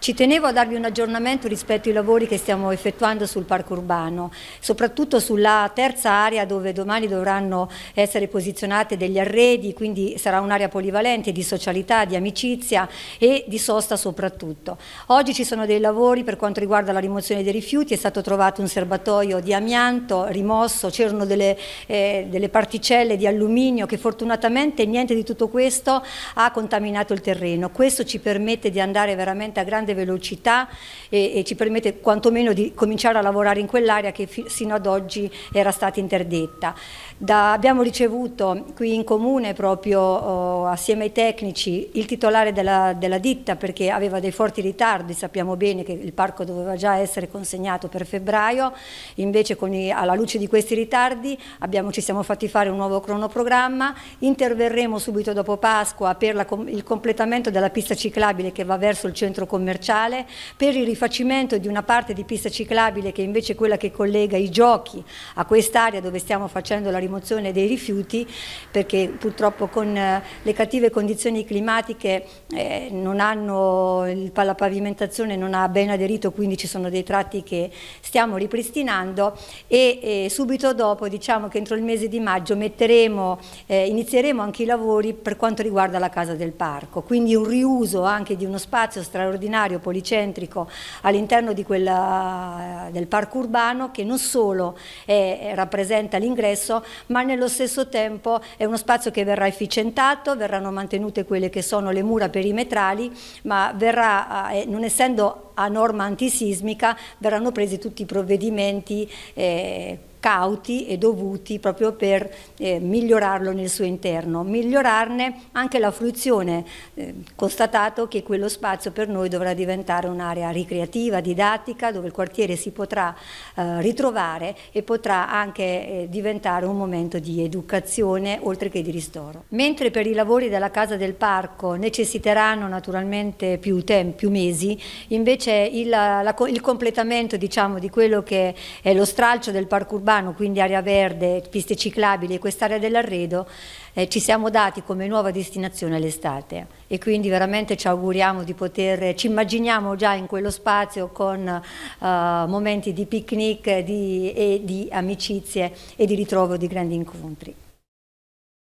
Ci tenevo a darvi un aggiornamento rispetto ai lavori che stiamo effettuando sul parco urbano, soprattutto sulla terza area dove domani dovranno essere posizionate degli arredi, quindi sarà un'area polivalente di socialità, di amicizia e di sosta soprattutto. Oggi ci sono dei lavori per quanto riguarda la rimozione dei rifiuti, è stato trovato un serbatoio di amianto rimosso, c'erano delle, eh, delle particelle di alluminio che fortunatamente niente di tutto questo ha contaminato il terreno. Questo ci permette di andare veramente a grande grande velocità e, e ci permette quantomeno di cominciare a lavorare in quell'area che sino ad oggi era stata interdetta. Da, abbiamo ricevuto qui in comune proprio oh, assieme ai tecnici il titolare della, della ditta perché aveva dei forti ritardi, sappiamo bene che il parco doveva già essere consegnato per febbraio, invece i, alla luce di questi ritardi abbiamo, ci siamo fatti fare un nuovo cronoprogramma, interverremo subito dopo Pasqua per la, il completamento della pista ciclabile che va verso il centro commerciale commerciale per il rifacimento di una parte di pista ciclabile che è invece è quella che collega i giochi a quest'area dove stiamo facendo la rimozione dei rifiuti perché purtroppo con eh, le cattive condizioni climatiche eh, non hanno, la pavimentazione non ha ben aderito quindi ci sono dei tratti che stiamo ripristinando e, e subito dopo diciamo che entro il mese di maggio metteremo, eh, inizieremo anche i lavori per quanto riguarda la casa del parco quindi un riuso anche di uno spazio straordinario straordinario policentrico all'interno eh, del parco urbano che non solo è, eh, rappresenta l'ingresso ma nello stesso tempo è uno spazio che verrà efficientato, verranno mantenute quelle che sono le mura perimetrali ma verrà, eh, non essendo a norma antisismica verranno presi tutti i provvedimenti eh, cauti e dovuti proprio per eh, migliorarlo nel suo interno, migliorarne anche la fruizione, eh, constatato che quello spazio per noi dovrà diventare un'area ricreativa, didattica, dove il quartiere si potrà eh, ritrovare e potrà anche eh, diventare un momento di educazione oltre che di ristoro. Mentre per i lavori della Casa del Parco necessiteranno naturalmente più, più mesi, invece il, la, il completamento diciamo, di quello che è lo stralcio del parco urbano urbano, quindi area verde, piste ciclabili e quest'area dell'arredo, eh, ci siamo dati come nuova destinazione all'estate e quindi veramente ci auguriamo di poter, ci immaginiamo già in quello spazio con eh, momenti di picnic di, e di amicizie e di ritrovo di grandi incontri.